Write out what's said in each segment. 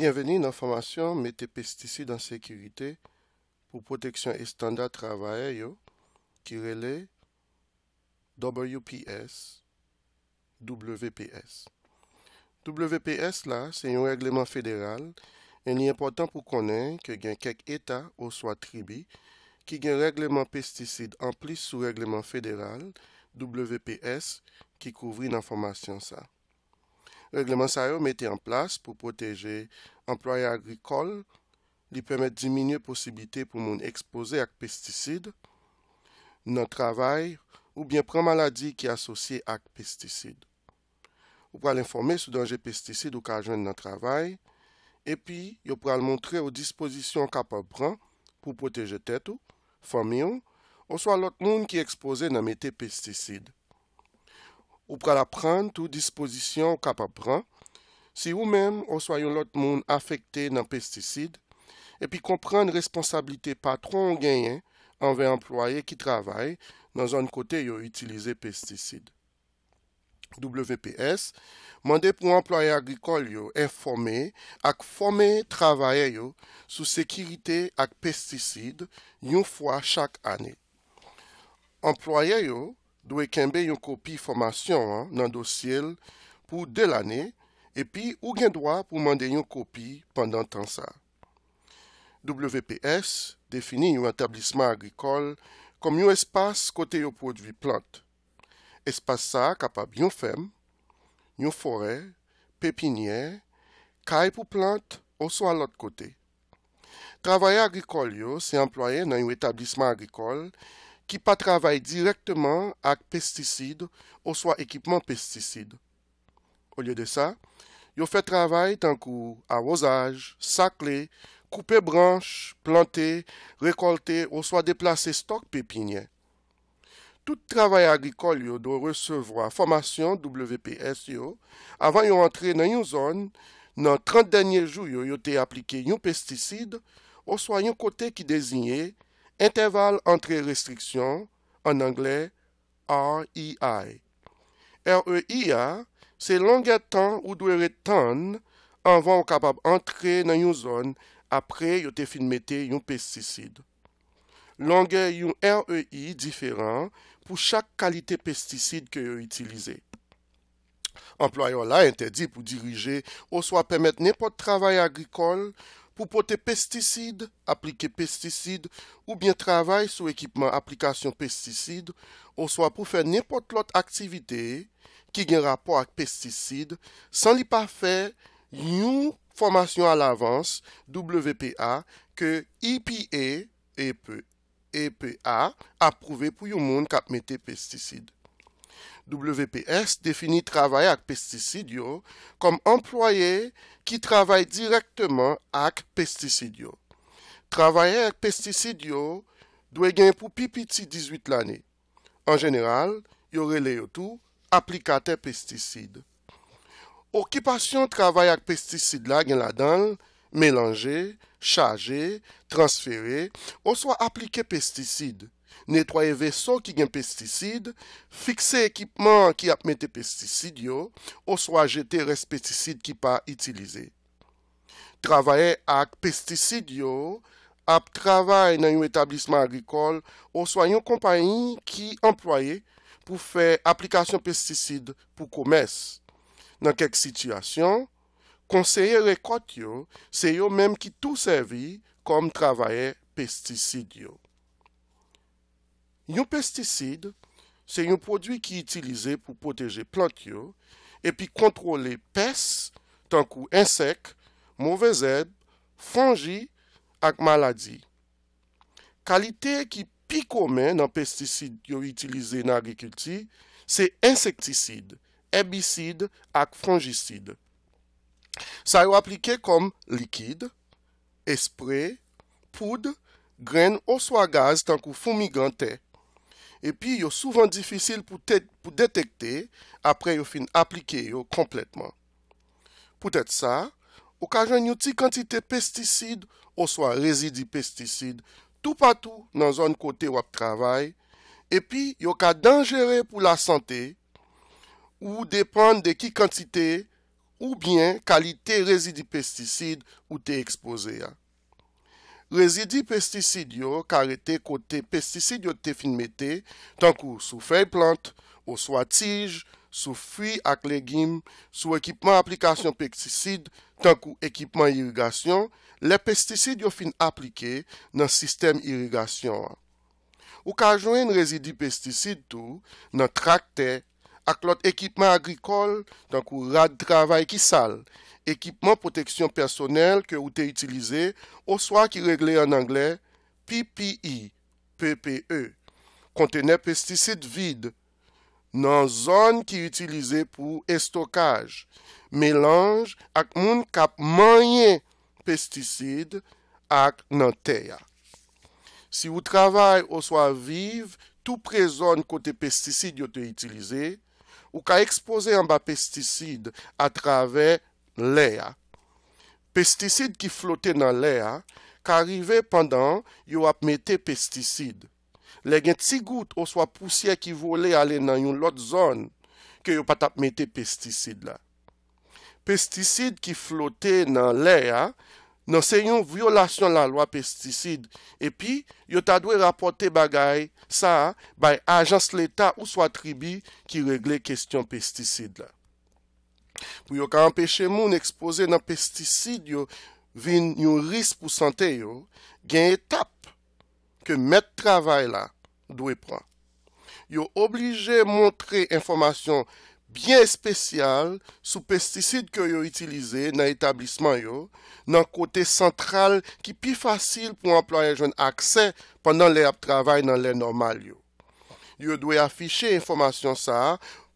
Bienveni nan formasyon mette pestisid an sekirite pou poteksyon e standar travaye yo ki rele WPS. WPS la se yon regleman federal en ni important pou konen ke gen kek eta ou swa tribi ki gen regleman pestisid an plis sou regleman federal WPS ki kouvri nan formasyon sa. Le reglement sa yo mette en plas pou proteje employe agrikol, li pwemet diminye posibite pou moun ekspose ak pesticide nan travay ou bien pran maladi ki asosye ak pesticide. Ou pral informe sou danje pesticide ou kajen nan travay, e pi yo pral montre ou dispozisyon kapap pran pou proteje tetou, fomeyo ou swa lot moun ki ekspose nan mette pesticide. ou pralap pran tout disposition kapap pran, si ou men ou soyo lot moun afekte nan pesticide, epi kon pran responsabilite patron genyen anve employe ki travay nan zon kote yo itilize pesticide. WPS, mande pou employe agrikol yo e formé ak formé travaye yo sou sekirite ak pesticide nyon fwa chak ane. Employe yo, dwe kembe yon kopi formasyon nan dosyel pou del ane, epi ou gen dwa pou mande yon kopi pandan tan sa. WPS defini yon etablisman agrikol kom yon espas kote yon prodvi plant. Espas sa kapab yon fem, yon fore, pepinye, kay pou plant, oswa lot kote. Travaye agrikol yo se employe nan yon etablisman agrikol ki pa travay direktman ak pesticide ou swa ekipman pesticide. Olye de sa, yo fè travay tankou arosaj, sakle, koupe branche, plante, rekolte ou swa deplase stok pepinye. Tout travay agrikol yo do resevwa formasyon WPS yo, avan yo rentre nan yon zon, nan 30 denye jou yo yote aplike yon pesticide, ou swa yon kote ki dezineye, Interval Entrée Restriksyon, en anglè R.E.I. R.E.I. a, se longè tan ou dwe retan anvan ou kapab entre nan yon zon apre yo te finmete yon pesticide. Longè yon R.E.I. diferan pou chak kalite pesticide ke yo itilize. Amployon la entedi pou dirije ou so apemet nepo travay agrikol ou pou pote pesticide, aplike pesticide ou bien travay sou ekipman aplikasyon pesticide ou swa pou fè nipote lot aktivite ki gen rapo ak pesticide, san li pa fè yon formasyon al avans WPA ke EPA e e aprouve pou yon moun kap mette pesticide. WPS defini travaye ak pestisid yo kom employe ki travaye direktman ak pestisid yo. Travaye ak pestisid yo dwe gen pou pipiti 18 lane. An general, yore le yo tou aplikate pestisid. Okipasyon travaye ak pestisid la gen la dan, melange, chaje, transfere ou swa aplike pestisid. Netwaye veso ki gen pesticide, fikse ekipman ki ap mette pesticid yo, ou swa jete res pesticide ki pa itilize. Travaye ak pesticid yo, ap travaye nan yon etablisman agrikol ou swa yon kompanyi ki employe pou fe aplikasyon pesticide pou koumes. Nan kek sityasyon, konseye rekot yo, se yo menm ki tou servi kom travaye pesticid yo. Yon pesticide se yon prodwi ki itilize pou poteje plant yo epi kontrole pes tan kou insek, mouvez eb, fongi ak maladi. Kalite ki pi kome nan pesticide yo itilize nan agrikulti se insektisid, herbisid ak fongisid. Sa yo aplike kom likid, espre, poud, gren ou swa gaz tan kou foumigante epi yo souvan difisil pou detekte apre yo fin aplike yo kompletman. Poutet sa, yo ka jan yoti kantite pesticide ou swa rezidi pesticide tou patou nan zon kote wak travay, epi yo ka denjere pou la sante ou depan de ki kantite ou bien kalite rezidi pesticide ou te ekspose ya. Rezidi pestisid yo karete kote pestisid yo te fin mette tankou sou fey plant, ou sou atij, sou fri ak legim, sou ekipman aplikasyon pestisid tankou ekipman irigasyon, le pestisid yo fin aplike nan sistem irigasyon an. Ou kajwen rezidi pestisid tou nan trakte an. ak lot ekipman agrikol, dan kou rad travay ki sal, ekipman poteksyon personel ke ou te itilize, ou swa ki regle an angle, PPI, P-P-E, kontene pestisid vide, nan zon ki itilize pou estokaj, melanj, ak moun kap manye pestisid, ak nan teya. Si ou travay ou swa vive, tou prezon kote pestisid yo te itilize, Ou ka expose yon ba pesticide a travè lè ya. Pesticide ki flote nan lè ya, ka rive pandan yon apmete pesticide. Le gen tsi gout ou swa pousye ki vole ale nan yon lot zon, ke yon pat apmete pesticide la. Pesticide ki flote nan lè ya, nan se yon vyolasyon la lwa pesticide, epi, yo ta dwe rapote bagay, sa, bay ajans l'Etat ou swa tribi ki regle kestyon pesticide la. Pou yo ka anpeche moun ekspose nan pesticide yo, vin yon risp pou sante yo, gen etap ke met travay la dwe pran. Yo oblije montre informasyon Bien espesyal sou pesticide ke yo itilize nan etablisman yo nan kote sentral ki pi fasil pou employe jwen akse pandan le ap travay nan le normal yo. Yo dwe afiche informasyon sa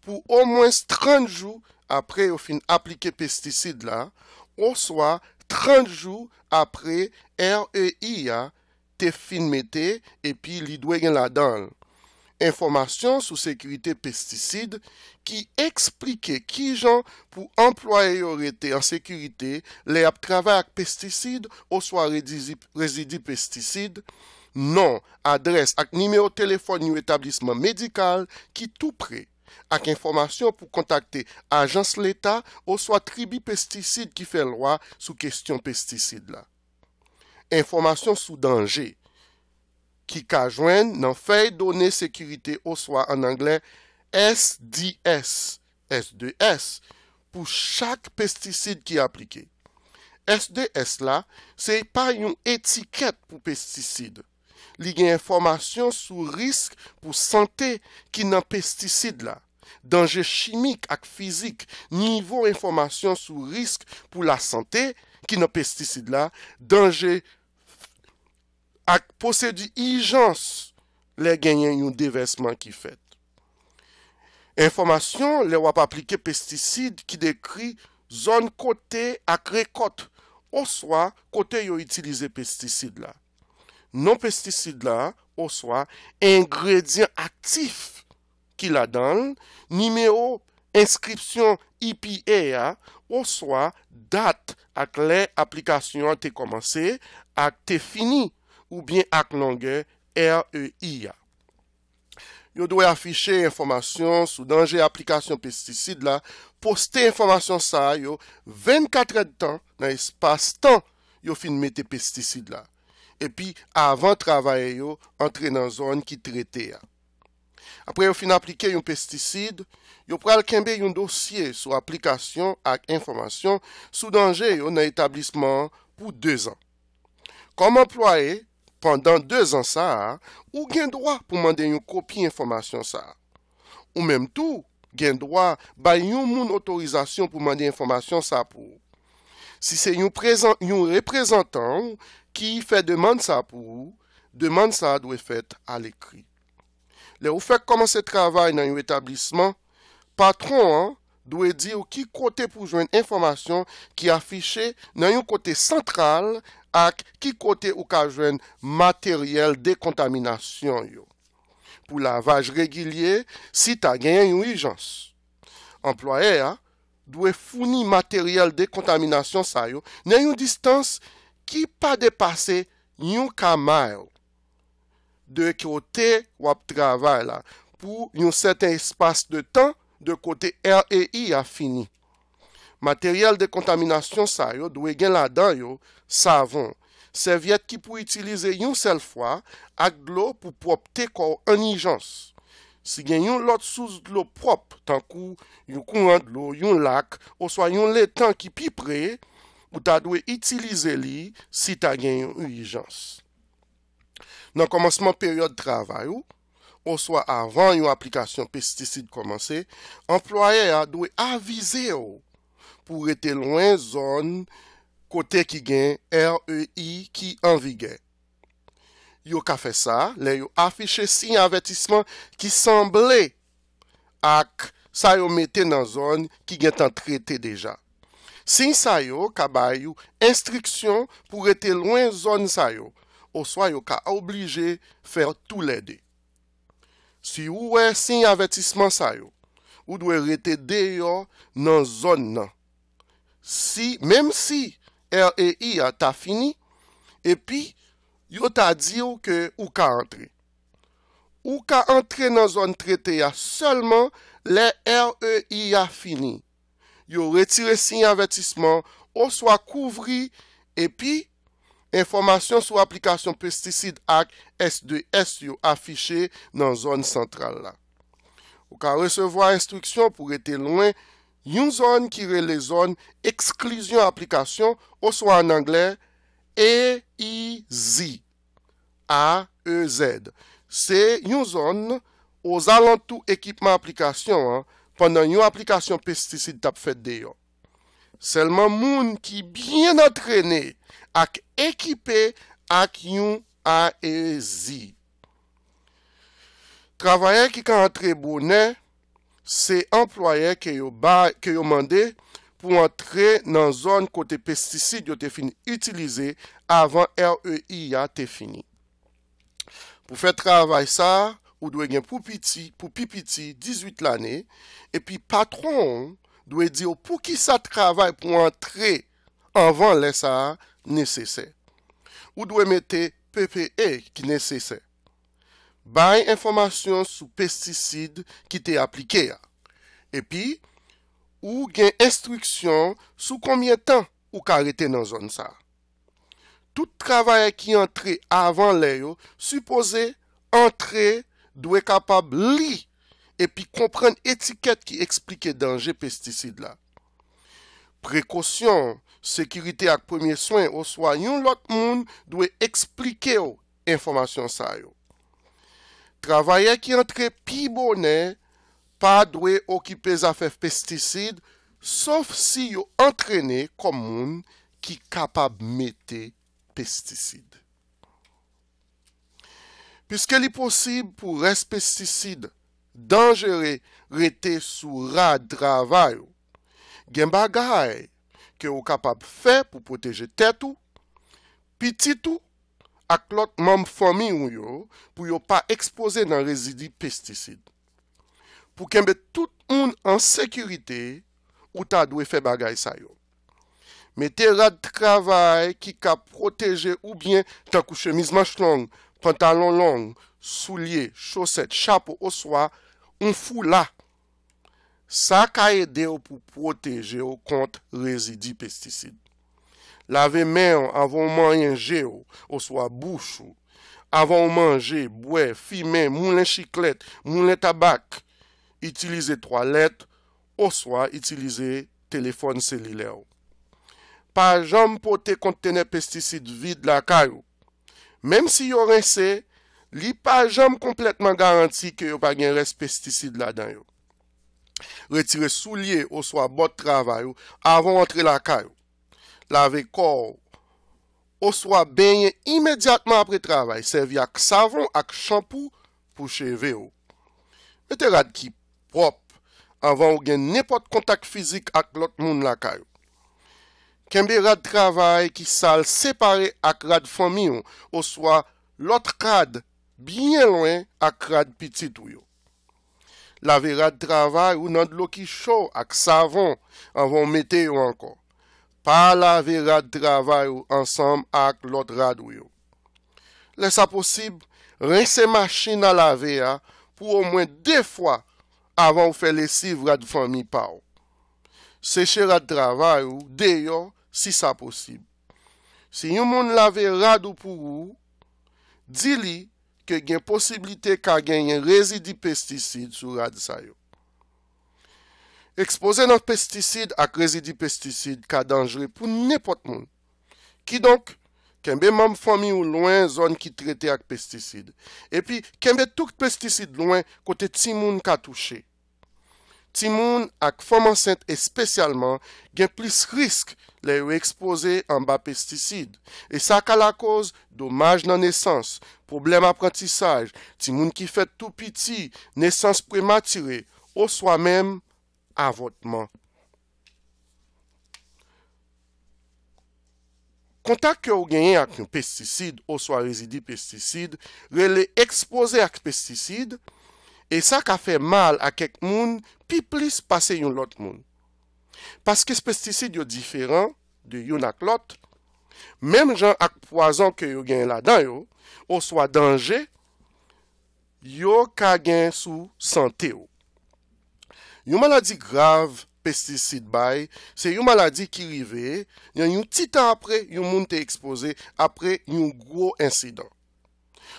pou o mwens 30 jou apre yo fin aplike pesticide la, ou swa 30 jou apre R.E.I. ya te fin mette epi li dwe gen la danl. Informasyon sou sekurite pestisid ki eksplike ki jan pou employe yorete an sekurite le ap trave ak pestisid ou so a rezidi pestisid. Non, adres ak nimeyo telefon nou etablisman medikal ki tou pre ak informasyon pou kontakte ajans l'Etat ou so a tribi pestisid ki fe lwa sou kestyon pestisid la. Informasyon sou dangey. Ki ka jwen nan fèy donè sekurite ou swa an anglen SDS, S2S, pou chak pestisid ki aplike. SDS la, se pa yon etiket pou pestisid. Li gen informasyon sou risk pou sante ki nan pestisid la. Danje chimik ak fizik, nivou informasyon sou risk pou la sante ki nan pestisid la, danje chimik. ak posè di hijans lè genyen yon devesman ki fèt. Enformasyon lè wap aplike pesticide ki dekri zon kote ak rekote, ou swa kote yo itilize pesticide la. Non pesticide la, ou swa, engredyen aktif ki la dan, nimeyo inskripsyon IPA, ou swa dat ak lè aplikasyon te komanse ak te fini ou byen ak langè R-E-I-A. Yo dwe afiche informasyon sou danje aplikasyon pesticide la, poste informasyon sa yo, 24 etan nan espase tan yo fin mette pesticide la. Epi, avan travaye yo, entre nan zon ki trite ya. Apre yo fin aplike yon pesticide, yo pral kembe yon dosye sou aplikasyon ak informasyon sou danje yo nan etablisman pou 2 an. Kom employe, Prandan 2 an sa, ou gen droi pou mande yon kopi informasyon sa. Ou menm tou, gen droi bay yon moun otorizasyon pou mande informasyon sa pou. Si se yon reprezentan ki yi fe demande sa pou, demande sa dwe fet al ekri. Le ou fek komanse travay nan yon etablisman, patron an dwe dir ki kote pou jwen informasyon ki afiche nan yon kote sentral reprezentasyon. ak ki kote ou ka jwen materyel de kontaminasyon yo. Pou lavaj regilye, si ta genyen yon ijans. Amploye a, dwe founi materyel de kontaminasyon sa yo, nen yon distans ki pa depase nyon kamay ou. De kote wap travay la, pou yon seten espase de tan de kote R&I e a fini. materyel de kontaminasyon sa yo, dwe gen la dan yo, savon, serviet ki pou itilize yon sel fwa, ak lo pou prop te ko anijans. Si gen yon lot sous lo prop, tankou yon kouan lo, yon lak, ou so yon letan ki pi pre, ou ta dwe itilize li, si ta gen yon anijans. Nan komanseman peryode travay ou, ou so avan yon aplikasyon pesticide komanse, employe a dwe avize yo, pou rete lwen zon kote ki gen R.E.I. ki anvi gen. Yo ka fe sa, le yo afiche sin avetisman ki sanble ak sa yo mete nan zon ki gen tan trete deja. Sin sa yo, ka bay yo, instriksyon pou rete lwen zon sa yo, ou swa yo ka oblije fer tou lede. Si ou we sin avetisman sa yo, ou dwe rete de yo nan zon nan. si, mem si, REI a ta fini, epi, yo ta di ou ke ou ka entre. Ou ka entre nan zon traite ya, solman, le REI a fini. Yo retire sign avatisman, ou swa kouvri, epi, informasyon sou aplikasyon pesticide ak S2S yo afiche nan zon central la. Ou ka resevo a instruksyon pou ete loin, Yon zon ki re le zon ekskluzyon aplikasyon ou so an angle E-I-Z A-E-Z Se yon zon ou zalantou ekipman aplikasyon pandan yon aplikasyon pesticide tap fet deyon. Selman moun ki byen antrene ak ekipe ak yon A-E-Z Travaye ki ka antre bonen Se employè ke yo mandè pou antre nan zon kote pesticide yo te fini itilize avan R.E.I.A. te fini. Pou fè travay sa, ou dwe gen pou pipiti 18 lanè. E pi patron dwe diyo pou ki sa travay pou antre avan lè sa, ne sè sè. Ou dwe mette P.P.E. ki ne sè sè. Baye informasyon sou pesticide ki te aplike ya. Epi, ou gen instruksyon sou komye tan ou ka rete nan zon sa. Tout travaye ki entre avan le yo, supose entre, dwe kapab li, epi kompren etiket ki eksplike denje pesticide la. Prekosyon, sekirite ak premier swen ou swa yon lot moun dwe eksplike yo informasyon sa yo. travaye ki yon tre pi bonen pa dwe okipe zafef pesticide, sof si yon entrene komoun ki kapab mete pesticide. Piske li posib pou res pesticide, danjere rete sou rad travaye, gen bagay ke yon kapab fe pou proteje tetou, pititou, ak lot mam fomi yon yo pou yon pa expose nan rezidi pesticide. Pou kembe tout moun an sekurite ou ta dwe fe bagay sa yon. Me te rad travay ki ka proteje ou bien ta kou chemiz manch long, pantalon long, soulier, choset, chapo ou swa, un fou la, sa ka ede yo pou proteje yo kont rezidi pesticide. Lave men an avon manjen je ou, ou swa bouch ou, avon manjen, bwe, fime, moun len chiklet, moun len tabak, itilize 3 let, ou swa itilize telefon selile ou. Pa jom pote kontene pesticide vide la kay ou. Mem si yo ren se, li pa jom kompletman garanti ke yo pa gen res pesticide la den yo. Retire sou liye ou swa bot travay ou, avon rentre la kay ou. Lave kor ou swa benye imediatman apre travay, servye ak savon ak shampou pou cheve yo. Mete rad ki prop avan ou gen nepot kontak fizik ak lot moun laka yo. Kembe rad travay ki sal separe ak rad fami yo, ou swa lot rad byen lwen ak rad piti tou yo. Lave rad travay ou nan lo ki chow ak savon avan mete yo ankon. pa lave rad dravay ou ansanm ak lot rad wyo. Le sa posib, rense machin a lave a pou ou mwen de fwa avan ou fe lesiv rad fami pa ou. Seche rad dravay ou, deyo, si sa posib. Si yon moun lave rad ou pou ou, di li ke gen posibilite ka gen yen rezidi pesticid sou rad sa yo. Expose nan pestisid ak rezidi pestisid ka dangere pou nepot moun. Ki donk, kenbe mam fomi ou lwen zon ki trete ak pestisid. E pi, kenbe tout pestisid lwen kote ti moun ka touche. Ti moun ak fom ansent espesyalman gen plis risk le re-expose an ba pestisid. E sa ka la koz, domaj nan nesans, problem aprantisaj, ti moun ki fet tou piti, nesans prematire, ou swa menm. avotman. Kontak ke ou genyen ak yon pesticide ou swa rezidi pesticide, re le ekspose ak pesticide e sa ka fe mal ak ek moun, pi plis pase yon lot moun. Paske spesticide yo diferan de yon ak lot, menm jan ak poazon ke yo genyen la dan yo, ou swa denje, yo ka gen sou sante yo. Yon maladi grav, pestisid bay, se yon maladi ki rive, yon yon titan apre yon moun te ekspose, apre yon gwo insidan.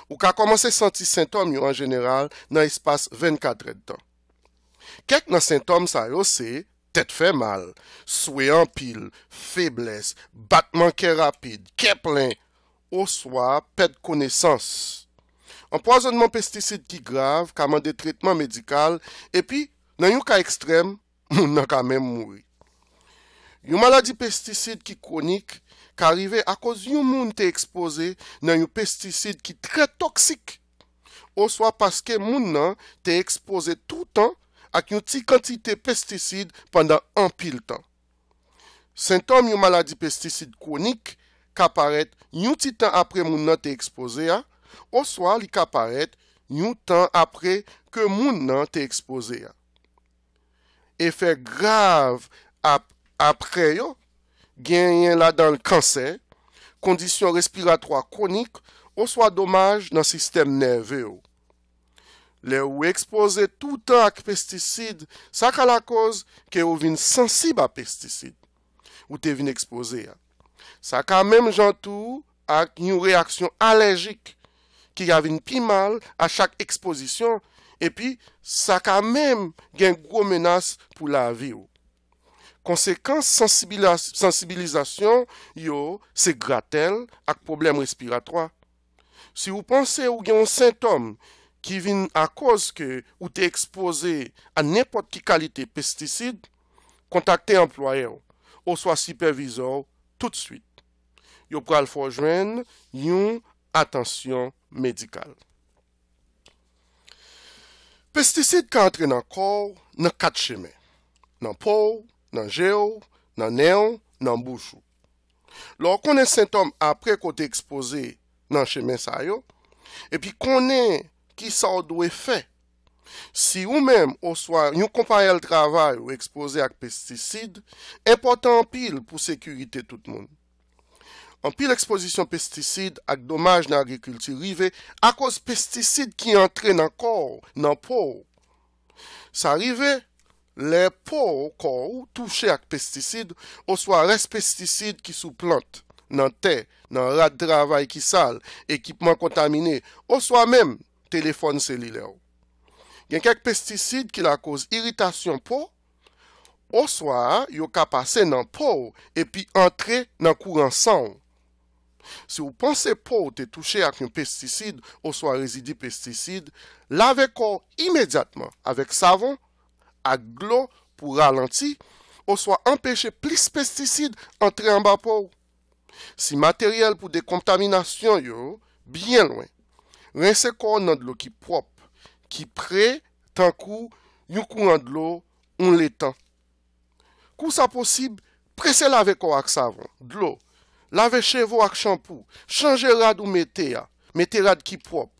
Ou ka komanse santi sintom yon an general nan espas 24 etan. Kek nan sintom sa yo se, tete fe mal, souye an pil, febles, batman ke rapid, ke plen, ou swa ped konesans. An poazonman pestisid ki grav, ka man de tritman medikal, epi, Nan yon ka ekstrem, moun nan ka men mouri. Yon maladi pesticide ki kronik ka rive akos yon moun te ekspose nan yon pesticide ki tre toksik. Osoa paske moun nan te ekspose toutan ak yon ti kantite pesticide pandan an pil tan. Sentom yon maladi pesticide kronik ka paret yon ti tan apre moun nan te ekspose a. Osoa li ka paret yon tan apre ke moun nan te ekspose a. Efe grav apre yo, genyen la dan l'kanser, kondisyon respiratoa konik, ou swa domaj nan sistem nerve yo. Le ou ekspose tout an ak pesticide, sa ka la koz ke ou vin sensib ap pesticide ou te vin ekspose ya. Sa ka menm jantou ak nou reaksyon alerjik ki gavin pi mal a chak eksposisyon, Epi, sa ka mem gen gro menas pou la avi ou. Konsekans sensibilizasyon yo se gratel ak problem respiratwa. Si ou panse ou gen yon sintom ki vin akos ke ou te ekspose an nepot ki kalite pesticide, kontakte employe ou, ou swa supervisor tout suite. Yo pral fwojwen yon atasyon medikal. Pesticide ki antre nan kor nan kat cheme, nan pou, nan jeo, nan neon, nan bouchou. Lò konen sintom apre kote ekspose nan cheme sa yo, epi konen ki sa ou do e fe. Si ou menm ou swar, nou kompare al travay ou ekspose ak pesticide, epoten pil pou sekurite tout moun. Anpil ekspozisyon pestisid ak domaj nan agrikulti rive akos pestisid ki entre nan kor, nan pou. Sa rive, le pou kor touche ak pestisid, o swa res pestisid ki sou plant nan te, nan rad dravay ki sal, ekipman kontamine, o swa menm telefon selile ou. Gen kek pestisid ki la koz iritasyon pou, o swa yo kapase nan pou epi entre nan kou ansan ou. Se ou panse pou ou te touche ak yon pesticide ou so a rezidi pesticide, lave kor imediatman avek savon ak glou pou ralanti ou so a empèche plis pesticide antre an bapou. Si materyel pou de kontaminasyon yon, byen lwen, rense kor nan dlou ki prop, ki pre tan kou yon kou an dlou, on le tan. Kou sa posib, prese lave kor ak savon, dlou, lave chevo ak shampou, chanje rad ou mete ya, mete rad ki prop.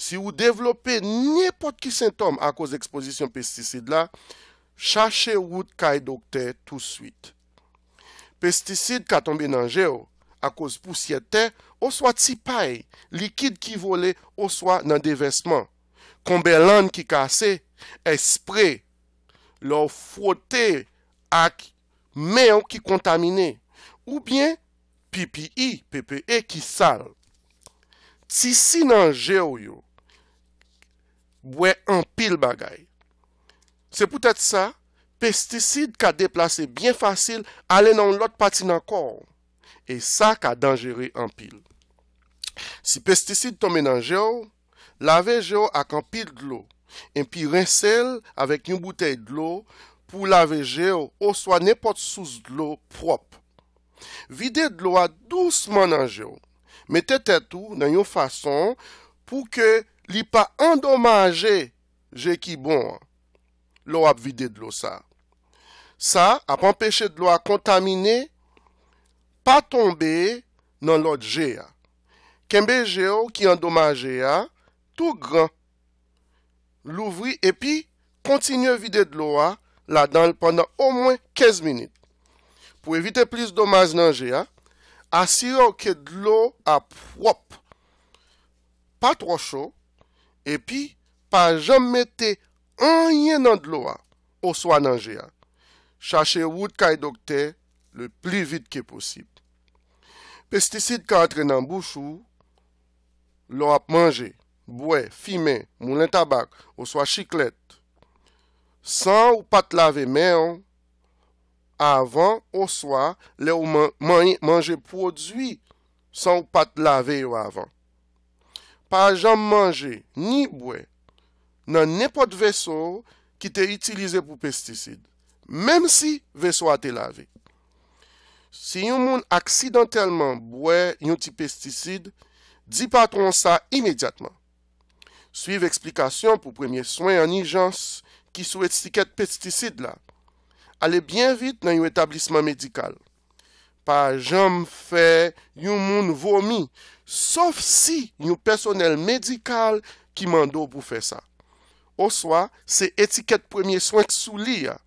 Si ou devlope nye pot ki sintom ak oz ekspozisyon pesticide la, chache wout kay dokte tout suite. Pesticide katonbe nan jeo ak oz pousyete, o swa tsi pay, likid ki vole, o swa nan devestman. Konbe lan ki kase, espre, lo frote ak meyon ki kontamine, ou bien PPI, PPE e ki sal. Tisi nan geyo yo, bwe an pil bagay. Se pou tete sa, pesticide ka deplase bien fasil ale nan lot pati nan kor. E sa ka dangere an pil. Si pesticide tome nan geyo, lave geyo ak an pil glou. En pi rensel avèk yon bouteil glou pou lave geyo ou so an epot sous glou prop. Vide dlo a dousman nan ge ou, mette te tou nan yon fason pou ke li pa endomaje ge ki bon lo ap vide dlo sa. Sa ap anpeche dlo a kontamine pa tombe nan lot ge a. Kembe ge ou ki endomaje a, tou gran louvri epi kontinye vide dlo a la danl pwennan o mwen 15 minit. pou evite plis domaz nanje a, asyo ke dlou ap wop, pa tro chou, epi pa jem mete anye nan dlou a, oswa nanje a, chache wout ka edokte le pli vit ke posib. Pesticide ka atre nan bouchou, lop manje, bwe, fime, moulen tabak, oswa chiklet, san ou pat lave meyon, avan ou swa le ou manje prodwi san ou pat lave yo avan. Pa jan manje ni bwe, nan nepot veso ki te itilize pou pesticide, menm si veso a te lave. Si yon moun aksidentalman bwe yon ti pesticide, di patron sa imediatman. Suiv eksplikasyon pou premye swen anijans ki sou etiket pesticide la. ale byen vit nan yon etablisman medikal. Pa jom fe yon moun vomi, sof si yon personel medikal ki mande ou pou fe sa. Osoa, se etiket premye soen k sou li ya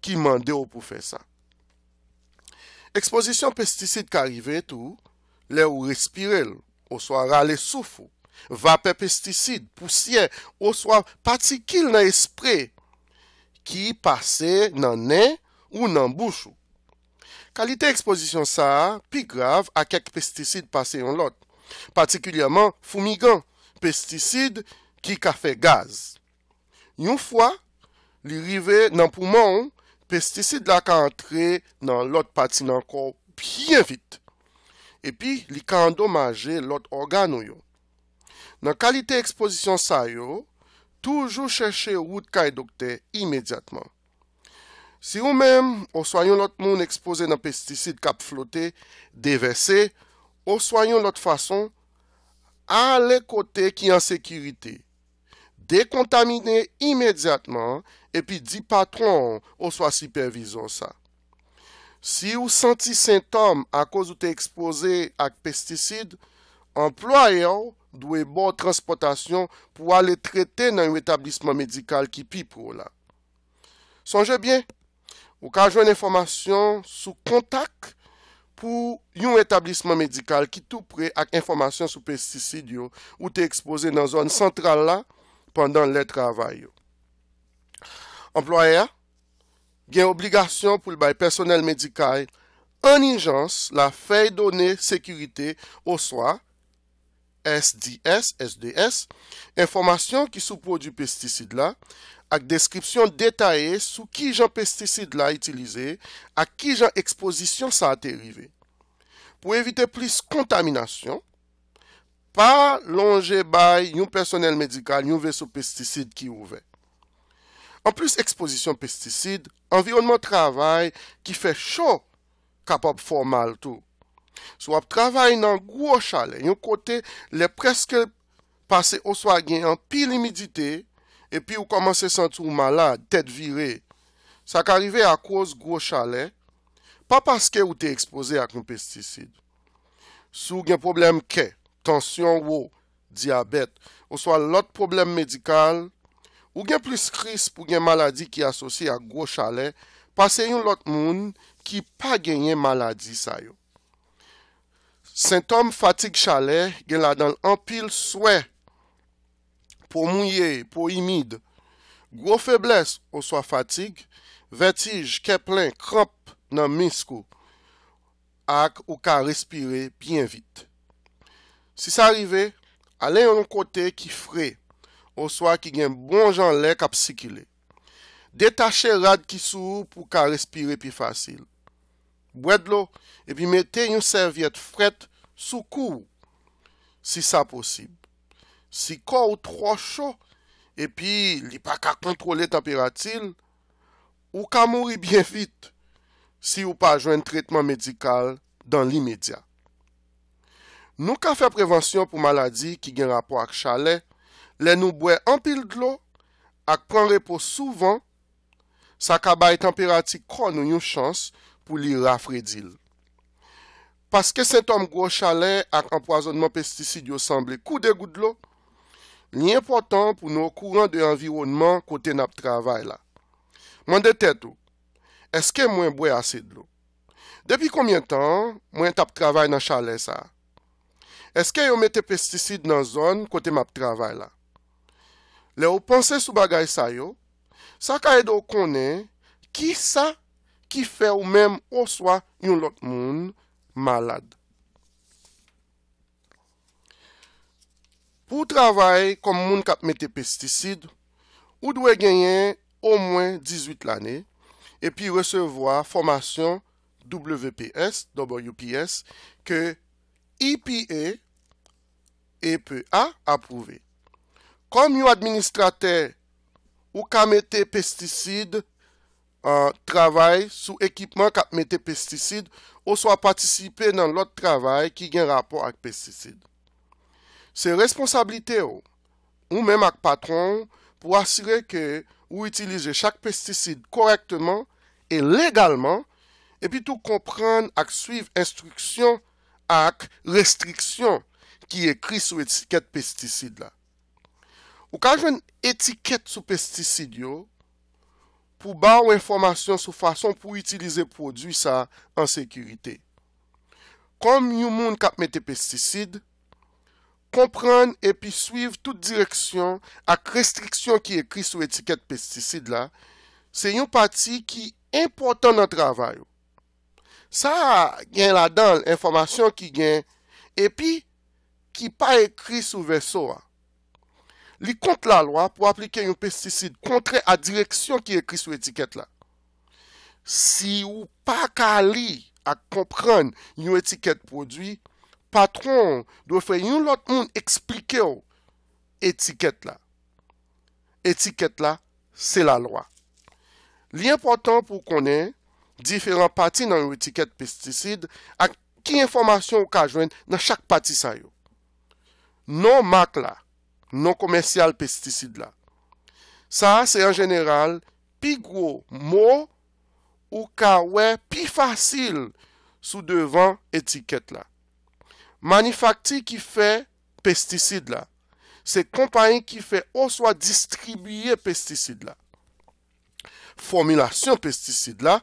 ki mande ou pou fe sa. Exposition pesticide ka rive tou, le ou respirel, osoa rale soufou, vape pesticide, pousye, osoa patikil nan esprey, ki pase nan ne ou nan bouchou. Kalite ekspozisyon sa pi grav a kek pesticide pase yon lot, patikulyaman foumigan, pesticide ki ka fe gaz. Yon fwa, li rive nan pouman, pesticide la ka antre nan lot pati nan ko bien vit, e pi li ka endomaje lot organo yo. Nan kalite ekspozisyon sa yo, toujou chèche wout ka e dokte imediatman. Si ou mèm, ou soyoun lot moun ekspose nan pesticide kap flote, devese, ou soyoun lot fason, a le kote ki an sekirite. Dekontamine imediatman, epi di patron ou swa sipervizon sa. Si ou senti sintom a kouz ou te ekspose ak pesticide, employe ou, dwe bo transportasyon pou wale trete nan yon etablisman medikal ki pi pou w la. Sonje bien, w ka ajwen informasyon sou kontak pou yon etablisman medikal ki tou pre ak informasyon sou pesticid yo ou te ekspose nan zon central la pandan le travay yo. Amploya, gen obligasyon pou l bay personel medikal an injans la fey donen sekurite ou swa SDS, informasyon ki sou pou du pesticide la, ak deskripsyon detaye sou ki jan pesticide la itilize, ak ki jan ekspozisyon sa ate rive. Pou evite plis kontaminasyon, pa longe bay yon personel medikal yon ve sou pesticide ki ouve. An plis ekspozisyon pesticide, anvironman travay ki fe chou kapop formal tou. Sou ap travay nan gwo chale, yon kote le preske pase ou swa gen an pil imidite, epi ou komanse sentou malade, tet vire, sa ka rive a koz gwo chale, pa paske ou te ekspoze ak yon pesticide. Sou gen problem ke, tensyon ou, diabet, ou swa lot problem medikal, ou gen plis kris pou gen maladi ki asosi ak gwo chale, pase yon lot moun ki pa genyen maladi sayo. Sintom fatig chale gen la dan empil swè pou mouye, pou imide. Gwo febles ou swa fatig, vetij ke plen kromp nan misko ak ou ka respire bien vite. Si sa rive, ale yon kote ki fre ou swa ki gen bon jan lek ap sikile. Detache rad ki sou pou ka respire pi fasil. Bwed lo, e bi mette yon serviet fret Soukou, si sa posib, si ko ou tro chou epi li pa ka kontrole temperatil, ou ka mouri bien fit si ou pa ajwen tretman medikal dan li medya. Nou ka fe prevensyon pou maladi ki gen rapo ak chale, le nou bwe anpil glou ak pren repos souvan, sa ka bay temperatil kon nou yon chans pou li rafredil. Paske sentom gwo chalè ak anpoazonman pesticid yo sanble kou de gout lo, ni important pou nou kou ran de yon environman kote nap travay la. Mwen dete tou, eske mwen bwe asid lo? Depi komyen tan mwen tap travay nan chalè sa? Eske yo mette pesticid nan zon kote map travay la? Le ou ponse sou bagay sa yo, sa ka edo konen ki sa ki fe ou menm ou swa yon lot moun Malade. Pou travay kom moun kap mette pesticide, ou dwe genyen o mwen 18 l ane e pi resevoa formasyon WPS dobo UPS ke IPA APA aprouve. Kom yo administrate ou ka mette pesticide an euh, travay sou ekipman kap mette pesticide ou so a patisipe nan lot travay ki gen rapor ak pestisid. Se responsabilite ou, ou menm ak patron pou asire ke ou itilize chak pestisid korektman e legalman e pi tou kompran ak suiv instruksyon ak restriksyon ki ekri sou etiket pestisid la. Ou ka jwen etiket sou pestisid yo, pou ba ou informasyon sou fason pou itilize prodwisa an sekurite. Kom yon moun kap mette pesticide, kompran e pi suiv tout direksyon ak restriksyon ki ekri sou etiket pesticide la, se yon pati ki importan nan travay. Sa gen la dan, informasyon ki gen, e pi ki pa ekri sou verso a. Li kont la lwa pou aplike yon pesticide kontre a direksyon ki ekri sou etiket la. Si ou pa ka li ak kompran yon etiket prodwi, patron dwe fwe yon lot moun eksplike ou etiket la. Etiket la, se la lwa. Li important pou konen diferant pati nan yon etiket pesticide ak ki informasyon ou ka jwen nan chak pati sa yo. Non mak la, Non komensyal pesticide la. Sa, se en general, pi gwo mo ou ka we pi fasil sou devan etiket la. Manifakti ki fe pesticide la. Se kompany ki fe oswa distribuyye pesticide la. Formilasyon pesticide la.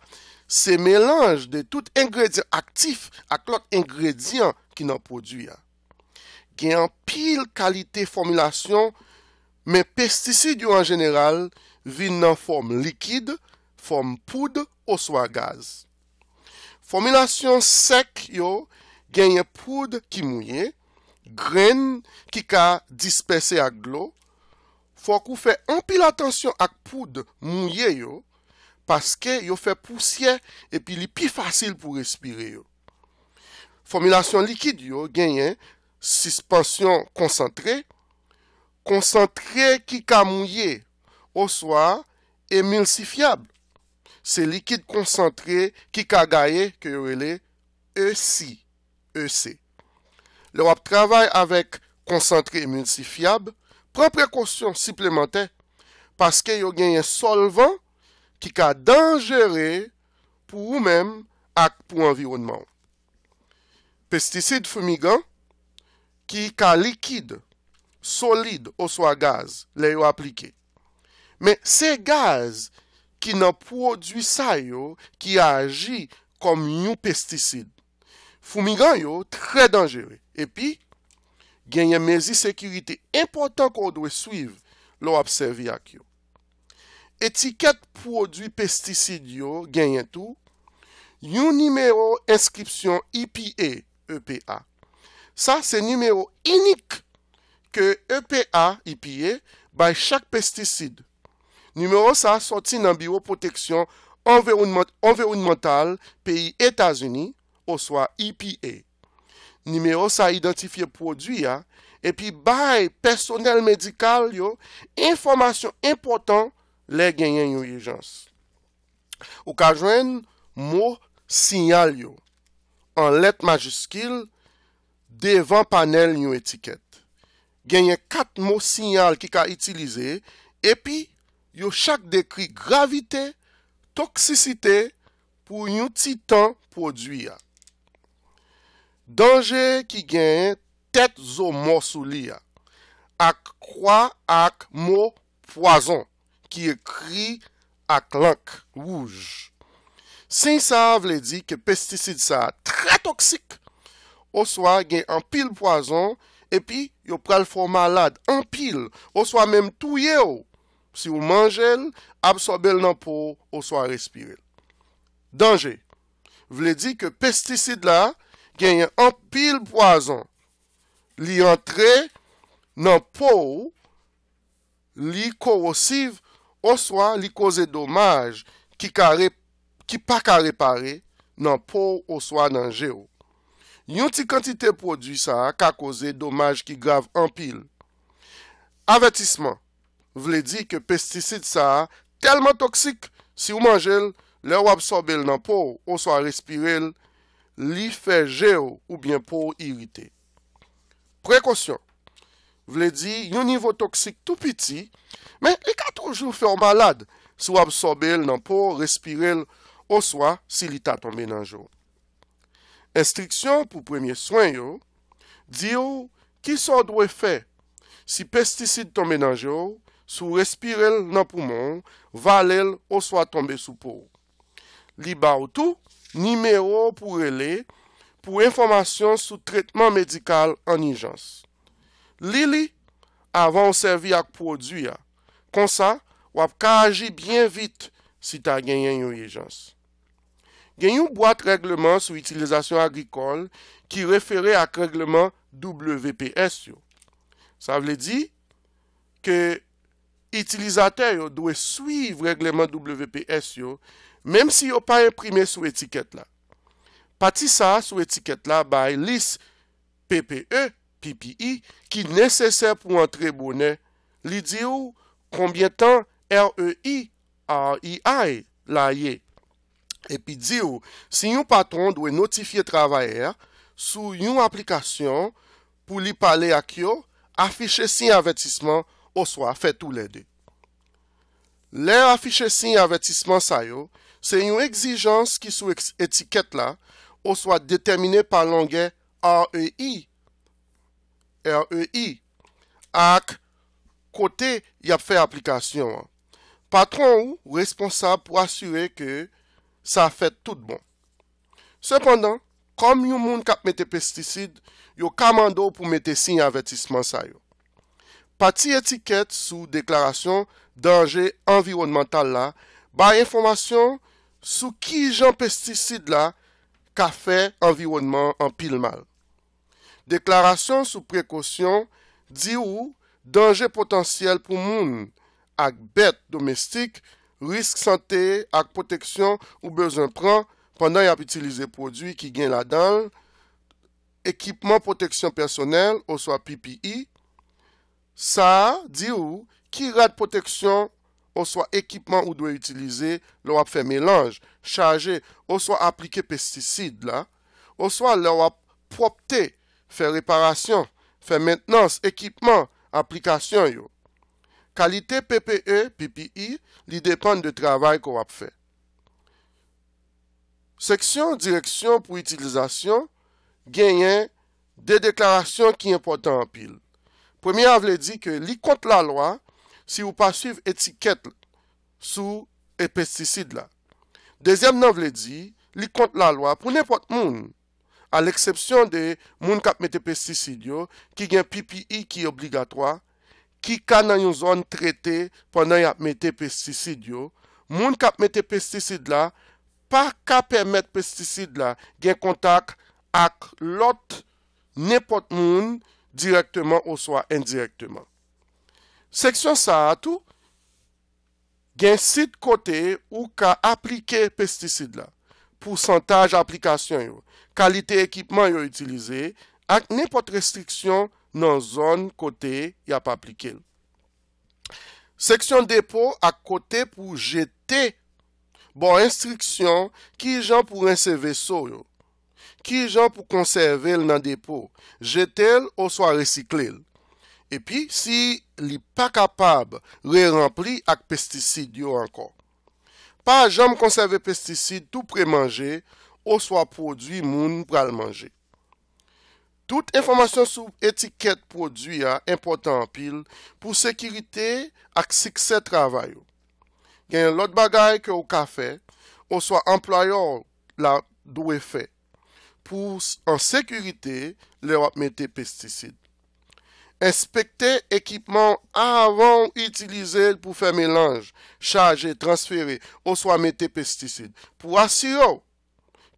Se melanj de tout ingredyant aktif ak lot ingredyant ki nan produ ya. gen an pil kalite formilasyon, men pestisid yo an jeneral, vin nan form likid, form poud, ou swa gaz. Formilasyon sek yo, gen yon poud ki mouye, gren ki ka dispesse ak glou, fwa kou fe an pil atensyon ak poud mouye yo, paske yo fe pousye, epi li pi fasil pou respire yo. Formilasyon likid yo, gen yon, Sispansyon konsantre. Konsantre ki ka mouye. Osoa emulsifyable. Se likid konsantre ki ka gaye. Ke yo ele e si. E se. Lora p travay avèk konsantre emulsifyable. Pre prekonsyon siplementè. Paske yo genye solvan. Ki ka denjere pou ou mèm ak pou envirounman. Pesticide fumigan. Ki ka likid, solid ou swa gaz le yo aplike. Men se gaz ki nan produy sa yo ki aji kom yon pesticide. Foumigan yo tre dangere. Epi, genye mezi sekurite impotant kon dwe suiv lo apsevi ak yo. Etiket produy pesticide yo genye tou. Yon nimeyo inskripsyon IPA EPA. Sa se nimeyo inik ke EPA bay chak pesticide. Nimeyo sa soti nan biro proteksyon envirounmental peyi Etasuni, ou swa EPA. Nimeyo sa identifiye prodwya, epi bay personel medikal yo, informasyon impotant le genyen yo yejans. Ou ka jwen, mou sinyal yo. An let majuskil, devan panel yon etiket. Genye kat mo sinyal ki ka itilize, epi, yon chak dekri gravite, toksisite pou yon titan podwia. Danje ki genye tet zo morsou liya, ak kwa ak mo poazon, ki ekri ak lank wouj. Sin sa vle di ke pesticide sa tre toksik, oswa gen anpil poason, epi yo pral fwo malad, anpil, oswa menm touye ou, oh. si ou manjel, absorbel nan pou, oswa respirel. Danje, vle di ke pesticide la, gen anpil poason, li entre nan pou, li korosiv, oswa li koze domaj, ki pa ka repare, nan pou oswa nanje ou. Nyon ti kantite prodwi sa a ka koze domaj ki grav an pil. Avatisman. Vle di ke pesticide sa a telman toksik si ou manjel le ou absorbel nan pou ou so a respirel li fe ge ou ou bien pou irité. Prekosyon. Vle di yon nivou toksik tou piti men li e ka toujou fe ou malad si ou absorbel nan pou ou respirel ou so a si li ta tombe nan joun. Instriksyon pou premye swen yo, di yo ki so dwe fe si pesticide tombe nan jo sou respirel nan poumon valel ou swa tombe sou pou. Li ba ou tou, nimeyo pou rele pou informasyon sou tretman medikal an nijans. Li li avan ou servi ak produ ya, konsa wap ka aji bien vit si ta genyen yon nijans. gen yon boate regleman sou itilizasyon agrikol ki referè ak regleman WPS yo. Sa vle di ke itilizatè yo dwe suiv regleman WPS yo menm si yo pa imprimè sou etiket la. Pati sa sou etiket la bay lis PPE, PPI, e, ki nesesè pou antre bonè li di ou konbyen tan REI, R.I.I. la ye. Epi di ou, si yon patron dwe notifiye travaye, sou yon aplikasyon pou li pale ak yo, afiche sin avetisman ou swa fet ou lede. Le afiche sin avetisman sa yo, se yon egzijans ki sou etiket la, ou swa determine pa langen REI. REI. Ak kote yap fe aplikasyon. Patron ou responsab pou asywe ke sa fèt tout bon. Sependan, kom yon moun kap mette pesticide, yo kamando pou mette sign avetisman sa yo. Pati etiket sou deklarasyon danje environnemental la, ba informasyon sou ki jan pesticide la ka fè environnement an pil mal. Deklarasyon sou prekosyon, di ou danje potansyel pou moun ak bet domestik, risk sante ak proteksyon ou bezon pran pandan y ap itilize prodwi ki gen la dal, ekipman proteksyon personel ou swa PPI, sa di ou ki rad proteksyon ou swa ekipman ou dwe itilize lwa pfe melanj, chaje ou swa aplike pesticide la, ou swa lwa propte fe reparasyon, fe mentenans, ekipman, aplikasyon yo. Kalite PPE li depan de travay ko wap fe. Seksyon direksyon pou itilizasyon genyen de deklarasyon ki importan an pil. Premye an vle di ke li kont la loa si ou pa suiv etiket sou e pesticide la. Dezyem nan vle di, li kont la loa pou nepot moun. A l'eksepsyon de moun kap mette pesticid yo ki gen PPE ki obligatoa, ki ka nan yon zon trete pwennan yon apmete pesticid yo, moun kapmete pesticid la, pa ka permette pesticid la, gen kontak ak lot nepot moun direktman ou swa indirektman. Seksyon sa atou, gen sit kote ou ka aplike pesticid la, pwousantaj aplikasyon yo, kalite ekipman yo itilize, ak nepot restriksyon nan zon kote y ap aplike. Seksyon depo ak kote pou jete. Bon, instriksyon, ki jan pou renseve so yo? Ki jan pou konserve l nan depo? Jete l ou swa resikle l? Epi, si li pa kapab re-rempri ak pesticid yo anko? Pa janm konserve pesticid tou premanje ou swa produy moun pral manje? Tout informasyon sou etiket produya, impotant pil, pou sekirite ak sikse travay yo. Gen lot bagay ke ou ka fe, ou swa employor la dou e fe, pou an sekirite le wap mette pesticide. Inspekte ekipman avon itilize pou fe melanj, chaje, transfere, ou swa mette pesticide, pou asyre yo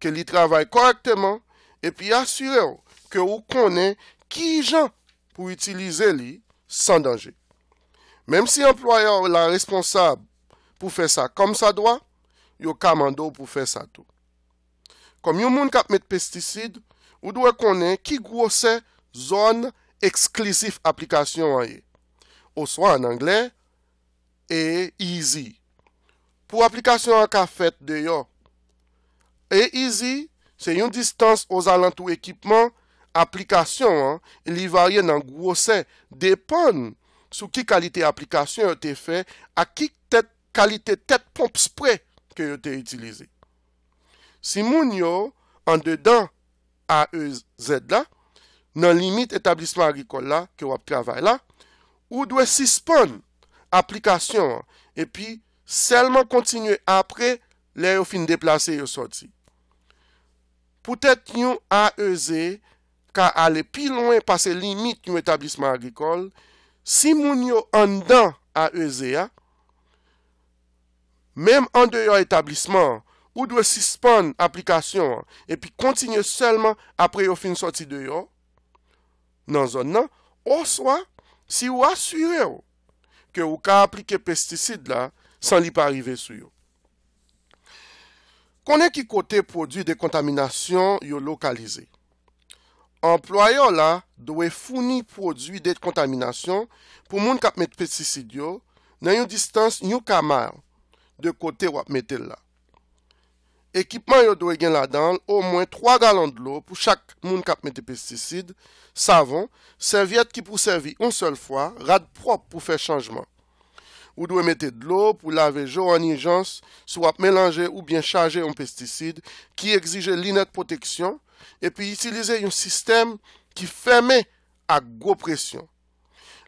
ke li travay korekteman, e pi asyre yo. ke ou konen ki jan pou itilize li san danje. Mem si employe ou la responsab pou fe sa kom sa dwa, yo kamando pou fe sa tou. Kom yon moun kap met pesticide, ou dwe konen ki gwo se zon eksklisif aplikasyon an ye. Ou swa an angle, E-Easy. Pou aplikasyon an ka fet deyo, E-Easy se yon distans ou zalantou ekipman aplikasyon, li varyen nan gwo se depon sou ki kalite aplikasyon yo te fe, a ki kalite tet pomp spre ke yo te itilize. Si moun yo, an dedan A, E, Z la, nan limit etablisman agikon la, ke wap travay la, ou dwe sispon aplikasyon e pi selman kontinye apre le yo fin deplase yo soti. Poutet yon A, E, Z ka ale pi lwen pase limit nou etablisman agrikol, si moun yo andan a eze ya, mem an de yo etablisman, ou dwe sispon aplikasyon, epi kontinye selman apre yo fin soti de yo, nan zon nan, ou swa si yo asywe yo ke ou ka aplike pesticide la san li pa rive sou yo. Kone ki kote prodwi de kontaminasyon yo lokalize? Enploy yo la, dowe founi prodwi de kontaminasyon pou moun kap mette pesticid yo nan yo distanse nyo kamar de kote wap mette la. Ekipman yo dowe gen la danl, ou mwen 3 galon de lo pou chak moun kap mette pesticid, savon, serviette ki pou servi un sel fwa, rad prop pou fe chanjman. Ou dowe mette de lo pou lave jo anijans sou wap melange ou bien chaje yon pesticid ki exije linet proteksyon, epi itilize yon sistem ki feme ak go presyon.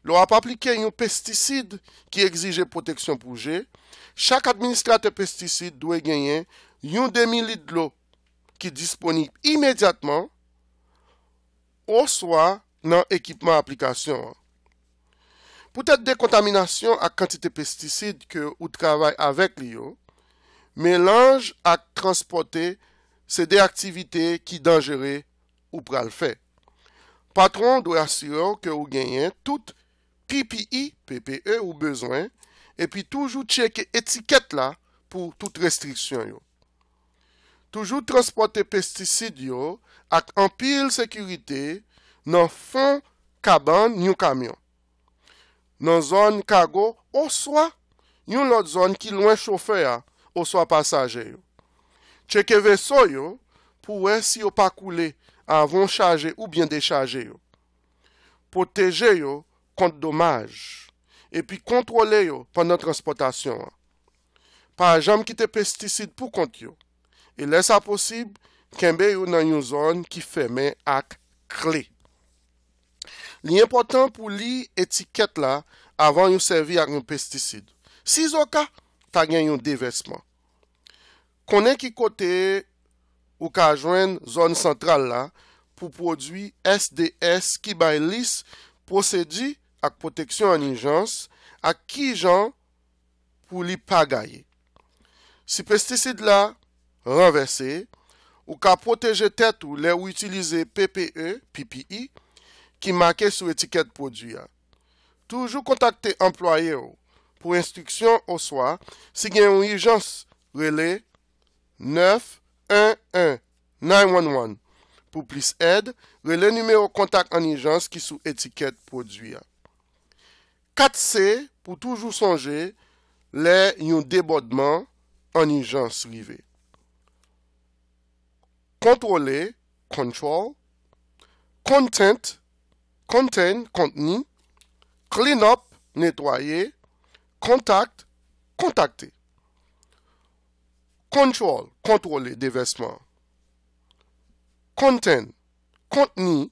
Lo ap aplike yon pesticide ki egzije proteksyon pouje, chak administrate pesticide dwe genyen yon demi lit lo ki disponib imediatman ou swa nan ekipman aplikasyon an. Poutet de kontaminasyon ak kantite pesticide ke ou travay avek li yo, melange ak transporte Se de aktivite ki denjere ou pral fe. Patron dwe asyre e, ou ke ou genyen tout PPI, PPE ou bezwen, epi toujou tcheke etiket la pou tout restriksyon yo. Toujou transporte pesticide yo ak anpil sekurite nan fon kaban nyon kamyon. Nan zon kago ou swa, nyon lot zon ki lwen chofe ya ou swa pasaje yo. Cheke ve so yo pou wè si yo pa koule avon chaje ou bien de chaje yo. Poteje yo kont domaj. E pi kontrole yo pwè nan transportasyon. Pajam kite pesticide pou kont yo. E lè sa posib kembe yo nan yon zon ki fèmen ak kle. Li important pou li etiket la avon yon servi ak yon pesticide. Si zo ka, ta gen yon devesman. konen ki kote ou ka jwen zon central la pou prodwi SDS ki bay lis prosedi ak proteksyon an injans ak ki jan pou li paga ye. Si pesticide la renvesse, ou ka proteje tet ou le ou utilize PPE ki make sou etiket prodwi ya. Toujou kontakte employe ou pou instriksyon ou swa si gen yon injans reley 9-1-1, 9-1-1, Pour plus aide, le numéro contact en urgence qui sous étiquette produit. 4C pour toujours songer les un débordement en urgence rivé. Contrôler, control, content, contain, contenu, clean up, nettoyer, contact, contacter. Kontrol, kontrole de vesman. Konten, kontni,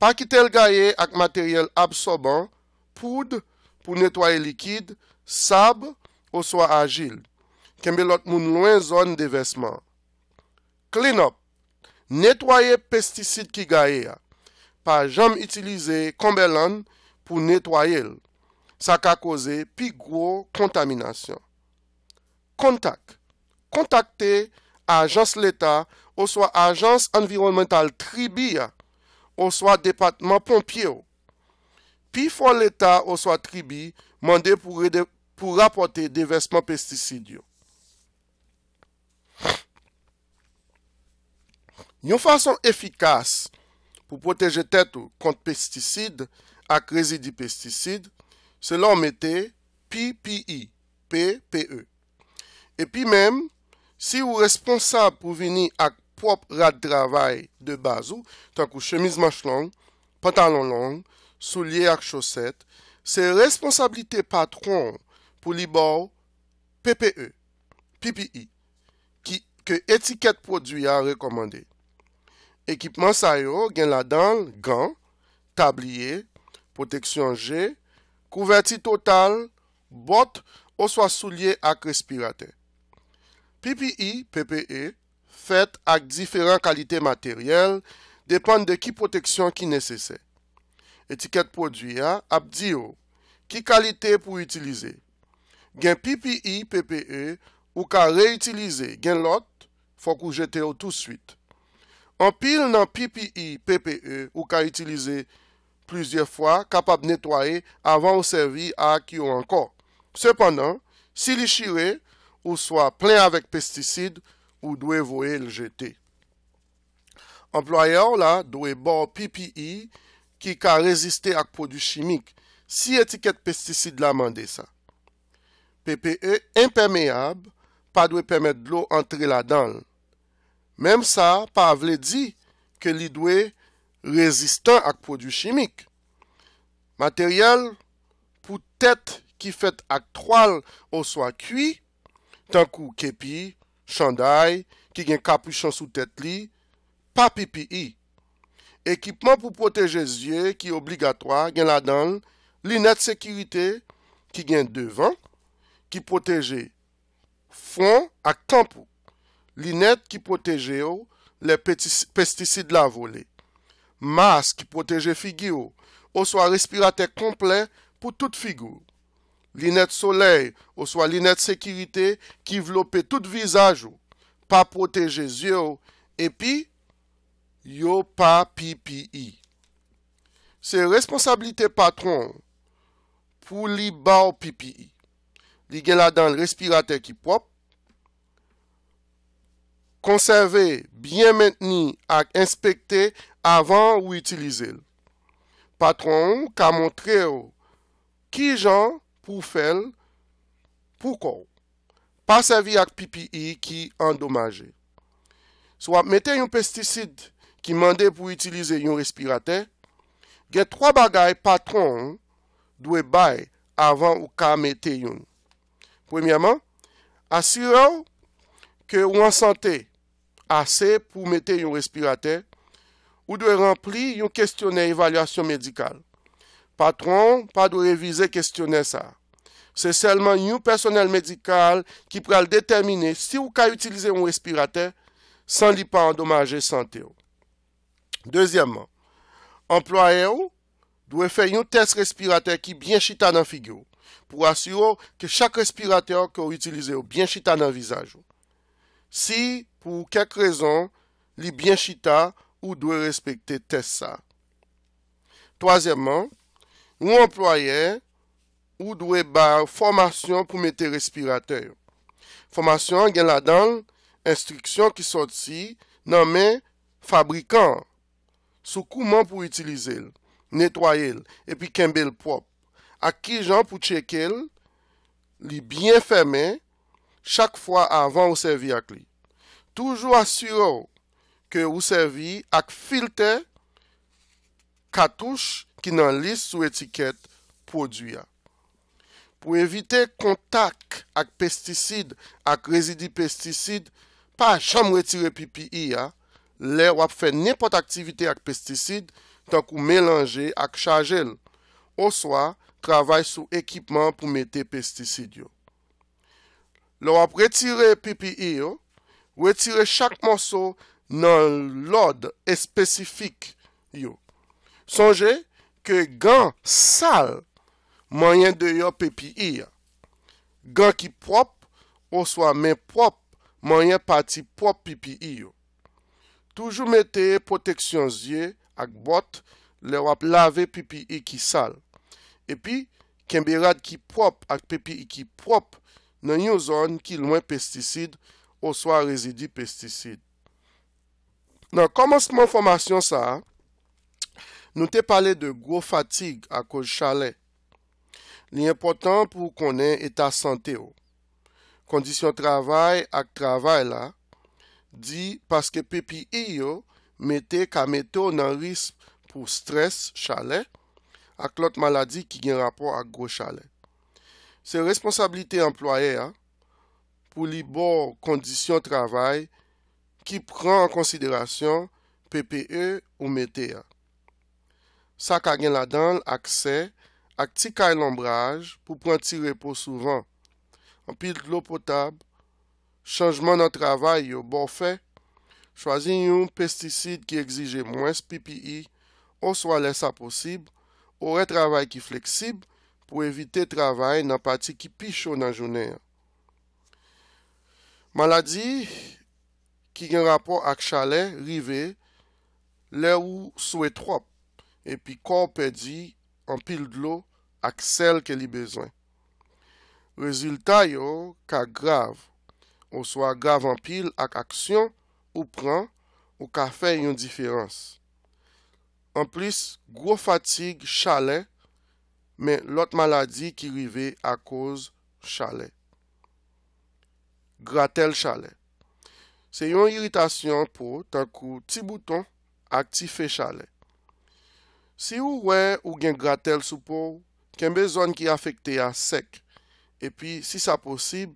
pa ki tel gaye ak materyel absorbant, poud, pou netwaye likid, sab ou swa agil, kembe lot moun lwen zon de vesman. Klinop, netwaye pesticide ki gaye a, pa jam itilize kombelan pou netwaye el, sa ka koze pi gwo kontaminasyon. Kontak, kontak. kontakte a ajans l'Etat ou so a ajans environnemental tribi ya, ou so a departement pompi yo. Pi fwa l'Etat ou so a tribi mande pou rapote devestman pesticidi yo. Nyon fason efikas pou proteje tèt ou kont pesticide ak rezid di pesticide, selon mette PPI, P-P-E. E pi menm, Si ou responsab pou vini ak prop rad dravay de bazou, tank ou chemise manch long, pantalon long, sou liye ak choset, se responsabilite patron pou libor PPE, PPI, ke etiket produya rekomande. Ekipman sa yo gen la dal, gan, tabliye, poteksyon je, kouverti total, bot ou swa sou liye ak respirate. PPI-PPE e, fèt ak diferant kalite materyel depan de ki proteksyon ki nesesè. Etiket produya ap diyo ki kalite pou itilize. Gen PPI-PPE e, ou ka re-itilize gen lot fòk ou jete ou tout suite. Anpil nan PPI-PPE e, ou ka itilize plizye fwa kapab netwaye avan ou servi ak yo anko. Sepan an, si li chire... ou soit plein avec pesticides, ou doit vouer le jeter. Employeur là doit boire PPE qui ka résisté à produits chimiques si étiquette pesticide la mandé ça. PPE e pas doit permettre de l'eau entrer la dan. même ça pas vle di que li l'idoué résistant ak produits chimiques. Matériel pour tête qui fait ak toile ou soit cuit. tankou kepi, chanday, ki gen kapuchon sou tet li, pa pipi i. Ekipman pou proteje zye ki obligatoa gen la dan, linet sekirite ki gen devan, ki proteje fon ak kampou, linet ki proteje ou le pesticide la voli, mas ki proteje figi ou, ou so a respirate komple pou tout figou. Linet soley ou swa linet sekirite ki vlope tout vizaj ou pa proteje zyo epi yo pa PPI. E. Se responsabilite patron pou li ba ou PPI. E. Lige la dan l respirate ki prop. Konserve biye mentni ak inspekte avan ou itilize l. Patron ou ka montre ki jan Pou fel, pou kou, pa savi ak PPI e ki endomaje. So ap mette yon pesticide ki mande pou itilize yon respirate, gen 3 bagay patron dwe bay avan ou ka mette yon. Premiyaman, asyran ke ou an sante ase pou mette yon respirate, ou dwe rempli yon kestyone evalyasyon medikal. Patron pas réviser réviser ça. C'est seulement seulement personnel personnel médical qui le déterminer si vous pouvez utiliser un respirateur sans lui pas endommager santé. Deuxièmement, employeur doit faire faire un test respirateur qui bien chita dans la figure pour assurer que chaque respirateur que vous utilisez est chita dans le visage. Si pour quelque raison, il bien chita ou doit respecter test ça. Troisièmement. Ou employè, ou dwe bar formasyon pou mette respiratèr. Formasyon gen la dan, instriksyon ki sot si, nanmen fabrikan, sou kouman pou itilize l, netwaye l, epi kembe l prop, ak ki jan pou tcheke l, li byen fermè, chak fwa avan ou servi ak li. Toujou asyro ke ou servi ak filte katouche ki nan lis sou etiket pwodu ya. Pw evite kontak ak pestisid ak rezidi pestisid, pa chan mwetire pipi ya, le wap fe nipot aktivite ak pestisid, tan kou melange ak chagel. Osoa, travay sou ekipman pou mete pestisid yo. Le wap retire pipi yo, wetire chak mwoso nan lod espesifik yo. Sonje, Ke gen sal mwenyen deyo pepi i yo. Gen ki prop ou swa men prop mwenyen pati prop pepi i yo. Toujou mweteye proteksyon zye ak bot le wap lave pepi i ki sal. E pi kembirad ki prop ak pepi i ki prop nan yon zon ki lwen pesticide ou swa rezidi pesticide. Nan komons mwen formasyon sa a. Nou te pale de gwo fatig oh. ak kou chale, li impotant pou konen eta sante yo. Kondisyon travay ak travay la, di paske pepi iyo mette ka mette ou nan risp pou stres chale ak lot maladi ki gen rapor ak gwo chale. Se responsabilite employe a pou li bo kondisyon travay ki pran an konsiderasyon PPE ou mette a. sa ka gen la dan l akse ak ti kay l ambraj pou pran ti repos souvan. Anpil glop potab, chanjman nan travay yo bon fe, chwazi yon pesticid ki egzije mwens PPI, e, ou swa lesa posib, ou re travay ki fleksib pou evite travay nan pati ki pi chou nan jounen. Maladi ki gen rapor ak chale rive, le ou sou etrop. epi kor pedi anpil glou ak sel ke li bezwen. Rezulta yo ka grav, ou swa grav anpil ak aksyon ou pran ou ka fè yon diferans. Anplis, gro fatig chalè, men lot maladi ki rive ak koz chalè. Gratel chalè. Se yon iritasyon pou tankou ti bouton ak ti fe chalè. Si ou wè ou gen gratel soupou, ken bezon ki afekte a sek, epi si sa posib,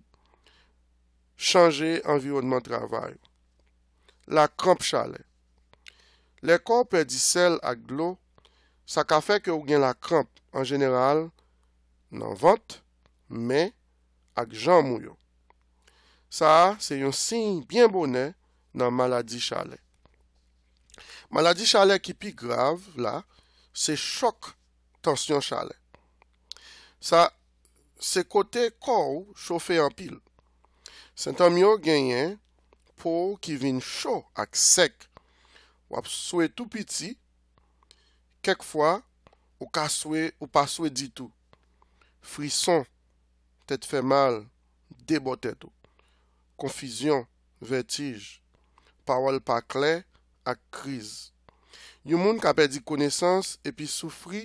chanje environman travay. La kramp chale. Le korpe di sel ak glou, sa ka feke ou gen la kramp, an general, nan vant, me, ak jan mouyo. Sa, se yon sin bien bonè nan maladi chale. Maladi chale ki pi grav la, Se chok, tansyon chale. Sa, se kote kou, chofi anpil. Senta myo genyen pou ki vin chou ak sek. Wap souwe tou piti, kek fwa, ou ka souwe ou pa souwe ditou. Frison, tete fe mal, debote tou. Konfizyon, vertij, pawal pakle ak kriz. Yon moun ka pedi konesans epi soufri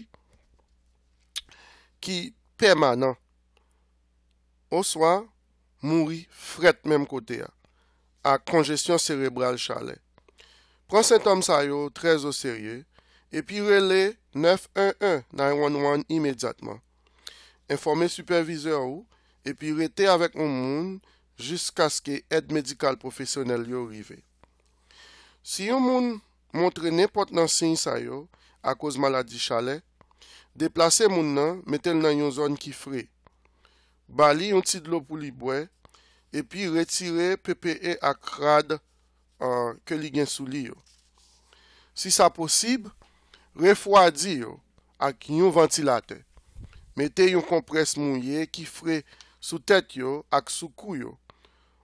ki permanent ou swa mouri fret mem kote a a kongesyon serebral chale. Pron sentom sa yo trez o serye epi rele 9-1-1 911 imedjatman. Informe superviseur ou epi rete avèk yon moun jiska skè et medikal profesyonel yo rive. Si yon moun Montre nepot nan sin sa yo ak oz maladi chale. Deplase moun nan, metel nan yon zon ki fre. Bali yon tit lo pou li bwe. E pi retire PPE ak krad ke euh, li gen sou li yo. Si sa posib, refwadi yo ak yon ventilate. Mete yon kompres moun ye ki fre sou tet yo ak sou kou yo.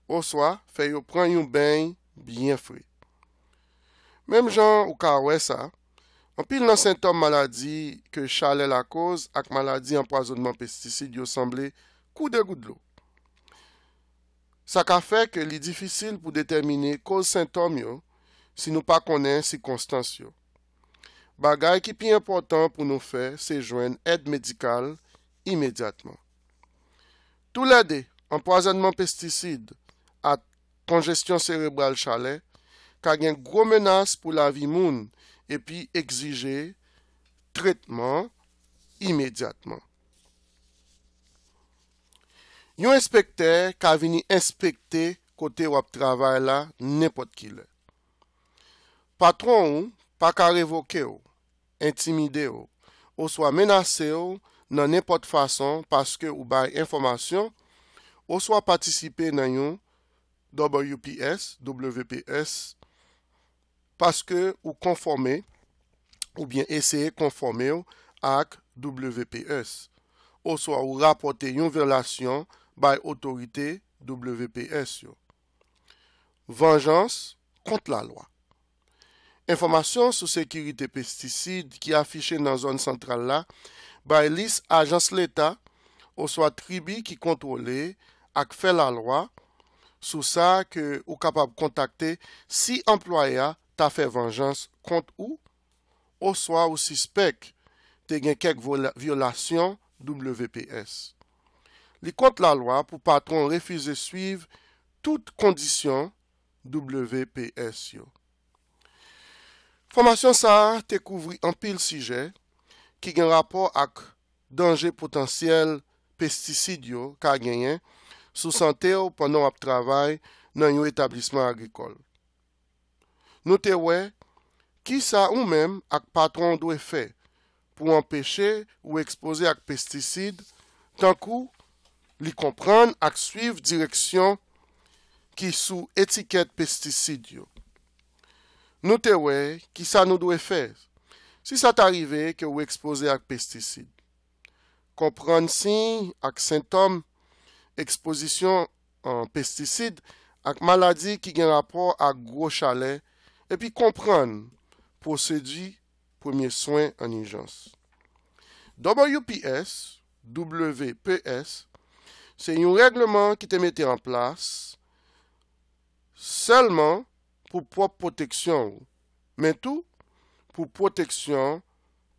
Osoa, fe yo pran yon benj byen fre. Mem jan ou ka wè sa, anpil nan sintom maladi ke chalè la koz ak maladi anpoazonman pesticide yo sanble kou de goudlou. Sa ka fè ke li difisil pou determine koz sintom yo si nou pa konen si konstans yo. Bagay ki pi important pou nou fè se jwen ed medikal imediatman. Tou la de anpoazonman pesticide at konjestyon serebral chalè, ka gen gro menas pou la vi moun epi ekzije tretman imediatman. Yon inspekter ka vini inspekte kote wap travay la, nepot kil. Patron ou, pa ka revoke ou, intimide ou, ou swa menase ou nan nepot fason paske ou bay informasyon, ou swa patisipe nan yon WPS paske ou konforme ou bien eseye konforme ak WPS, ou swa ou rapote yon velasyon bay otorite WPS yo. Vajans kont la lwa. Informasyon sou sekirite pesticide ki afiche nan zon central la, bay lis ajans leta ou swa tribi ki kontrole ak fe la lwa, sou sa ke ou kapab kontakte si employa, ta fè venjans kont ou ou swa ou sispek te gen kek violasyon WPS. Li kont la lwa pou patron refize suiv tout kondisyon WPS yo. Formasyon sa te kouvri an pil sije ki gen rapor ak denje potansyel pesticid yo ka genyen sou sante ou panon ap travay nan yo etablisman agrikol. nou te wè ki sa ou mèm ak patron dwe fè pou empèche ou ekspose ak pestisid tan kou li kompran ak suiv direksyon ki sou etiket pestisid yo. Nou te wè ki sa nou dwe fè si sa t'arive ke ou ekspose ak pestisid. Kompran si ak sentom eksposisyon an pestisid ak maladi ki gen rapor ak gwo chalè epi kompran prosedi premye swen anijans. Doman UPS, WPS, se yon regleman ki te mette an plas selman pou prop proteksyon. Men tou, pou proteksyon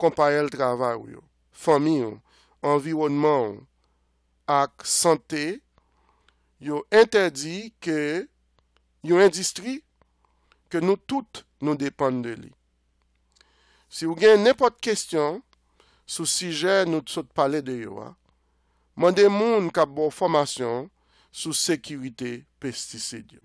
komparel travay yo, fami yo, anvironman yo, ak santé, yo entedi ke yo endistri ke nou tout nou depande de li. Si ou gen nepot kestyon, sou sijen nou tso te pale de yo a, mande moun kap bo formasyon sou sekirite pesticidio.